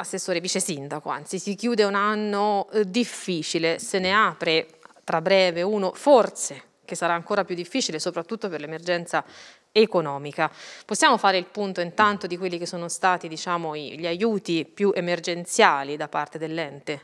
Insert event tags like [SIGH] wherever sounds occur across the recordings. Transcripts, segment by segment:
assessore vice sindaco, anzi si chiude un anno eh, difficile, se ne apre tra breve uno forse che sarà ancora più difficile soprattutto per l'emergenza economica. Possiamo fare il punto intanto di quelli che sono stati diciamo, gli aiuti più emergenziali da parte dell'ente?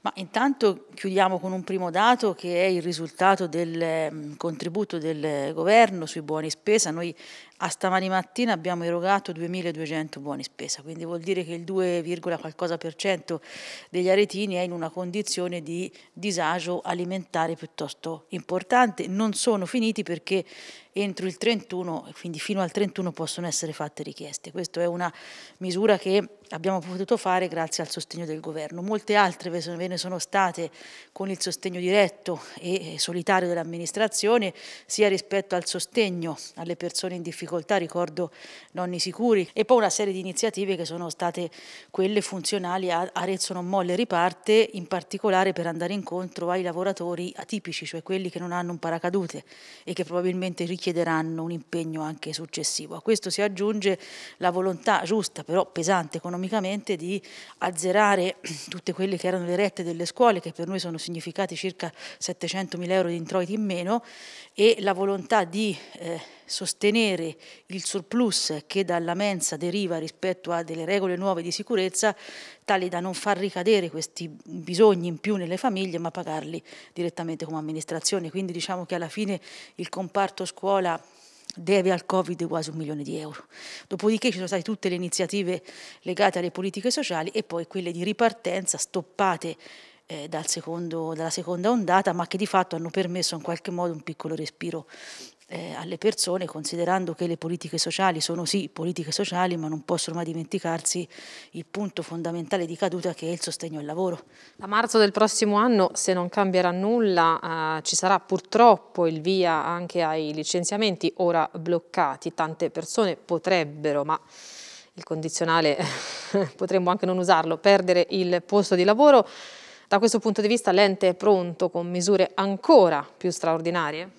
Ma intanto chiudiamo con un primo dato che è il risultato del mm, contributo del governo sui buoni spesa. Noi a stamani mattina abbiamo erogato 2.200 buoni spesa, quindi vuol dire che il 2, qualcosa per cento degli aretini è in una condizione di disagio alimentare piuttosto importante. Non sono finiti perché entro il 31, quindi fino al 31 possono essere fatte richieste. Questa è una misura che abbiamo potuto fare grazie al sostegno del governo. Molte altre ve ne sono state con il sostegno diretto e solitario dell'amministrazione, sia rispetto al sostegno alle persone in difficoltà difficoltà, ricordo Nonni Sicuri e poi una serie di iniziative che sono state quelle funzionali a Arezzo Non Molle Riparte, in particolare per andare incontro ai lavoratori atipici, cioè quelli che non hanno un paracadute e che probabilmente richiederanno un impegno anche successivo. A questo si aggiunge la volontà giusta, però pesante economicamente, di azzerare tutte quelle che erano le rette delle scuole, che per noi sono significati circa 700 mila euro di introiti in meno, e la volontà di eh, sostenere il surplus che dalla mensa deriva rispetto a delle regole nuove di sicurezza, tali da non far ricadere questi bisogni in più nelle famiglie, ma pagarli direttamente come amministrazione. Quindi diciamo che alla fine il comparto scuola deve al Covid quasi un milione di euro. Dopodiché ci sono state tutte le iniziative legate alle politiche sociali e poi quelle di ripartenza stoppate eh, dal secondo, dalla seconda ondata, ma che di fatto hanno permesso in qualche modo un piccolo respiro eh, alle persone, considerando che le politiche sociali sono sì politiche sociali, ma non possono mai dimenticarsi il punto fondamentale di caduta che è il sostegno al lavoro. A marzo del prossimo anno, se non cambierà nulla, eh, ci sarà purtroppo il via anche ai licenziamenti ora bloccati. Tante persone potrebbero, ma il condizionale [LAUGHS] potremmo anche non usarlo, perdere il posto di lavoro. Da questo punto di vista l'ente è pronto con misure ancora più straordinarie?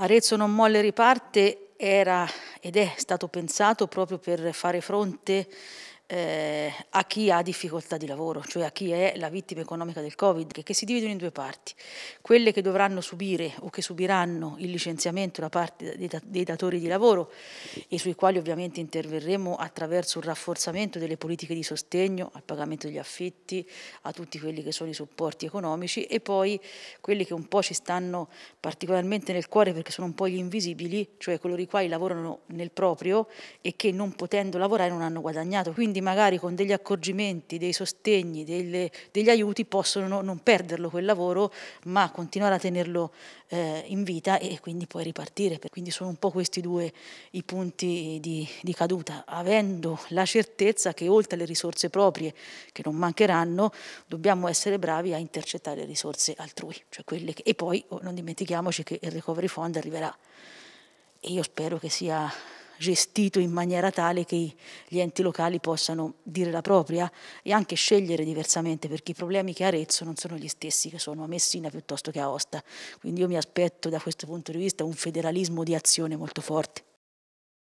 Arezzo non molle riparte era ed è stato pensato proprio per fare fronte eh, a chi ha difficoltà di lavoro, cioè a chi è la vittima economica del Covid, che, che, si dividono in due parti, quelle che dovranno subire o che subiranno il licenziamento da parte dei, dei datori di lavoro e sui quali ovviamente interverremo attraverso un rafforzamento delle politiche di sostegno al pagamento degli affitti, a tutti quelli che sono i supporti economici e poi quelli che un po' ci stanno particolarmente nel cuore perché sono un po' gli invisibili, cioè coloro i quali lavorano nel proprio e che non potendo lavorare non hanno guadagnato. Quindi quindi magari con degli accorgimenti, dei sostegni, delle, degli aiuti possono non perderlo quel lavoro, ma continuare a tenerlo eh, in vita e quindi poi ripartire. Quindi sono un po' questi due i punti di, di caduta, avendo la certezza che oltre alle risorse proprie, che non mancheranno, dobbiamo essere bravi a intercettare le risorse altrui, cioè quelle che, e poi oh, non dimentichiamoci che il recovery fund arriverà. E io spero che sia gestito in maniera tale che gli enti locali possano dire la propria e anche scegliere diversamente perché i problemi che ha Arezzo non sono gli stessi che sono a Messina piuttosto che a Osta. Quindi io mi aspetto da questo punto di vista un federalismo di azione molto forte.